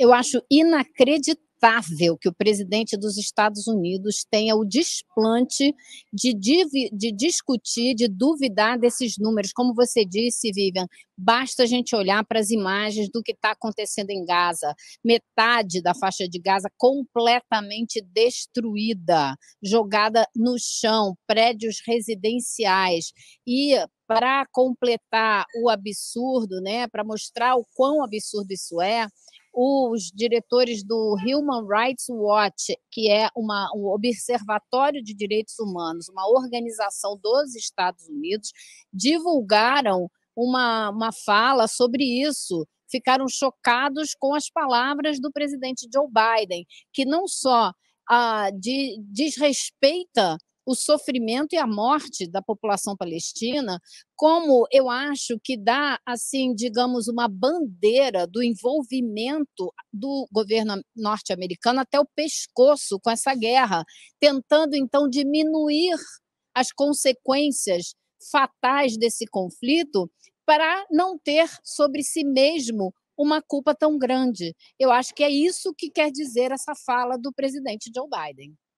Eu acho inacreditável que o presidente dos Estados Unidos tenha o desplante de, de discutir, de duvidar desses números. Como você disse, Vivian, basta a gente olhar para as imagens do que está acontecendo em Gaza. Metade da faixa de Gaza completamente destruída, jogada no chão, prédios residenciais. E para completar o absurdo, né, para mostrar o quão absurdo isso é, os diretores do Human Rights Watch, que é uma, um observatório de direitos humanos, uma organização dos Estados Unidos, divulgaram uma, uma fala sobre isso. Ficaram chocados com as palavras do presidente Joe Biden, que não só ah, de, desrespeita o sofrimento e a morte da população palestina, como eu acho que dá, assim, digamos, uma bandeira do envolvimento do governo norte-americano até o pescoço com essa guerra, tentando então diminuir as consequências fatais desse conflito para não ter sobre si mesmo uma culpa tão grande. Eu acho que é isso que quer dizer essa fala do presidente Joe Biden.